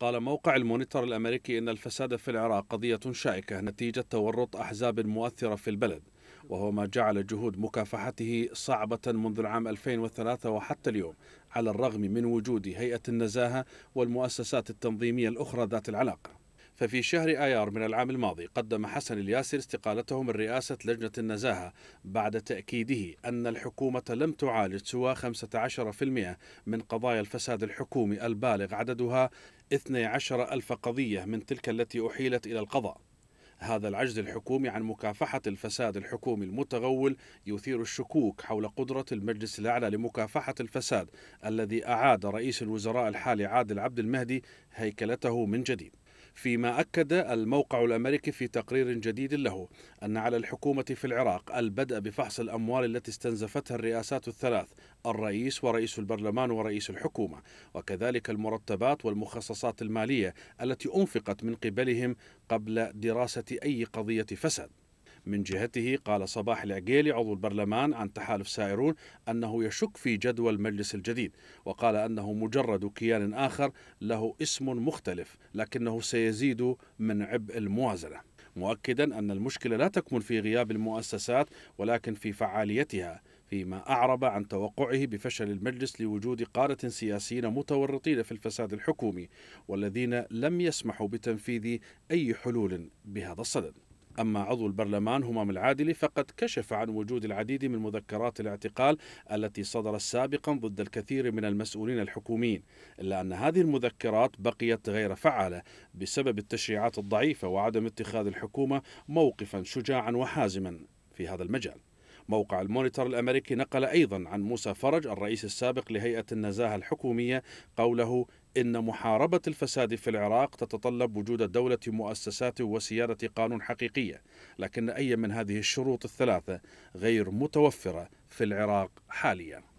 قال موقع المونيتور الأمريكي إن الفساد في العراق قضية شائكة نتيجة تورط أحزاب مؤثرة في البلد وهو ما جعل جهود مكافحته صعبة منذ العام 2003 وحتى اليوم على الرغم من وجود هيئة النزاهة والمؤسسات التنظيمية الأخرى ذات العلاقة ففي شهر آيار من العام الماضي قدم حسن الياسر استقالته من رئاسة لجنة النزاهة بعد تأكيده أن الحكومة لم تعالج سوى 15% من قضايا الفساد الحكومي البالغ عددها 12 ألف قضية من تلك التي أحيلت إلى القضاء هذا العجز الحكومي عن مكافحة الفساد الحكومي المتغول يثير الشكوك حول قدرة المجلس الأعلى لمكافحة الفساد الذي أعاد رئيس الوزراء الحالي عادل عبد المهدي هيكلته من جديد فيما أكد الموقع الأمريكي في تقرير جديد له أن على الحكومة في العراق البدء بفحص الأموال التي استنزفتها الرئاسات الثلاث الرئيس ورئيس البرلمان ورئيس الحكومة وكذلك المرتبات والمخصصات المالية التي أنفقت من قبلهم قبل دراسة أي قضية فساد من جهته قال صباح العقيلي عضو البرلمان عن تحالف سائرون أنه يشك في جدوى المجلس الجديد وقال أنه مجرد كيان آخر له اسم مختلف لكنه سيزيد من عبء الموازنة مؤكدا أن المشكلة لا تكمن في غياب المؤسسات ولكن في فعاليتها فيما أعرب عن توقعه بفشل المجلس لوجود قادة سياسيين متورطين في الفساد الحكومي والذين لم يسمحوا بتنفيذ أي حلول بهذا الصدد أما عضو البرلمان همام العادلي فقد كشف عن وجود العديد من مذكرات الاعتقال التي صدرت سابقا ضد الكثير من المسؤولين الحكوميين إلا أن هذه المذكرات بقيت غير فعالة بسبب التشريعات الضعيفة وعدم اتخاذ الحكومة موقفا شجاعا وحازما في هذا المجال موقع المونيتور الامريكي نقل ايضا عن موسى فرج الرئيس السابق لهيئه النزاهه الحكوميه قوله إن محاربة الفساد في العراق تتطلب وجود دولة مؤسسات وسيادة قانون حقيقية لكن أي من هذه الشروط الثلاثة غير متوفرة في العراق حالياً